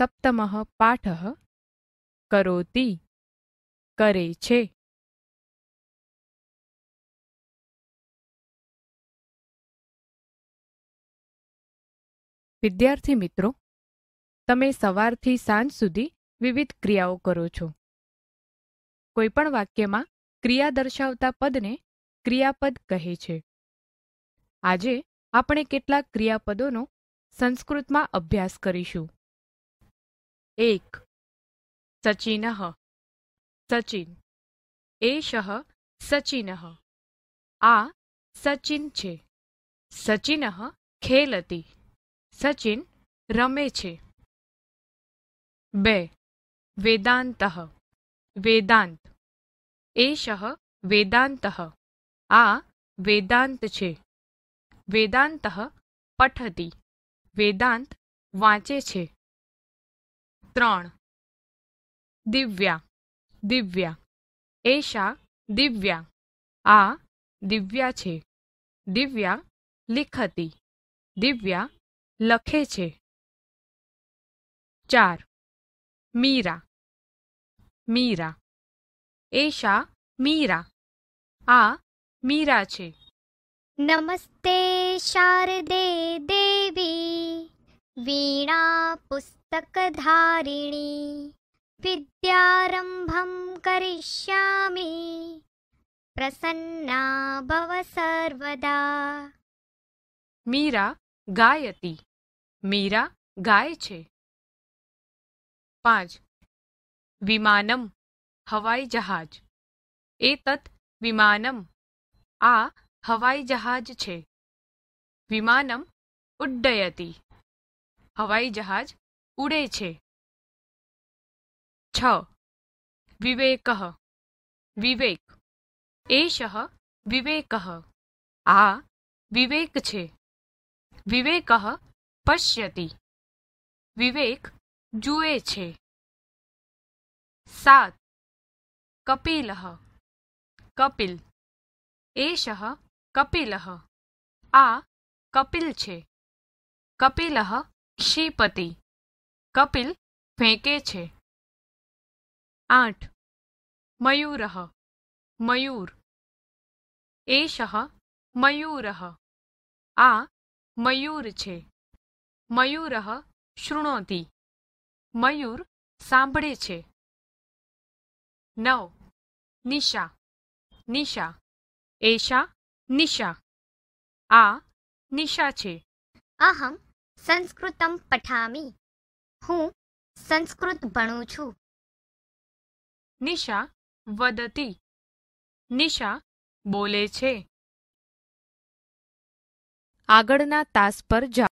સપ્તમઃ પાઠઃ કરોતિ કરે છે વિદ્યાર્થી મિત્રો તમે સવારથી સાંજ સુધી વિવિધ ક્રિયાઓ કરો છો કોઈપણ વાક્યમાં ક્રિયા દર્શાવતા પદને ક્રિયાપદ કહે છે આજે આપણે કેટલાક ક્રિયાપદોનો સંસ્કૃતમાં અભ્યાસ કરીશું एक सचिन सचिन एश सचिन आ सचिन छे सचिन खेलती सचिन रमे छे बे वेदांत वेदांत एश वेदांत आ वेदांत छे वेदांत पठती वेदांत वाँचे ત્રણ દિવ્યા દિવ્યા એશા દિવ્યા આ દિવ્યા છે દિવ્યા લિખતી દિવ્યા લખે છે ચાર મીરા મીરા એશા મીરા આ મીરા છે નમસ્તે શારદે દેવી वीणा पुस्तकधारिणी विद्यारम्भं करिष्यामि प्रसन्ना भव सर्वदा મીરા ગાય હતી મીરા ગાય છે પાંચ વિમાનમ હવાઈ જહાજ એતત વિમાનમ આ હવાઈ જહાજ છે વિમાનમ ઉડ્ડયતી હવાઈ જહાજ ઉડે છે છ વિવેક વિવેક એશ વિવેક આ વિવેક છે વિવેક પશ્યતિ વિવેક જુએ છે સાત કપિલ કપિલ એશ કપિલ આ કપિલ છે કપિલ શ્રીપતિ કપિલ ફેંકે છે આઠ મયૂર મયૂર એશ મયૂર આ મયૂર છે મયૂર શૃણોતિ મયૂર સાંભળે છે નવ નિશા નિશા એશા નિશા આ નિશા છે અહમ સંસ્કૃતમ પઠામી હું સંસ્કૃત ભણું છું નિશા વદતી નિશા બોલે છે આગળના તાસ પર જાઓ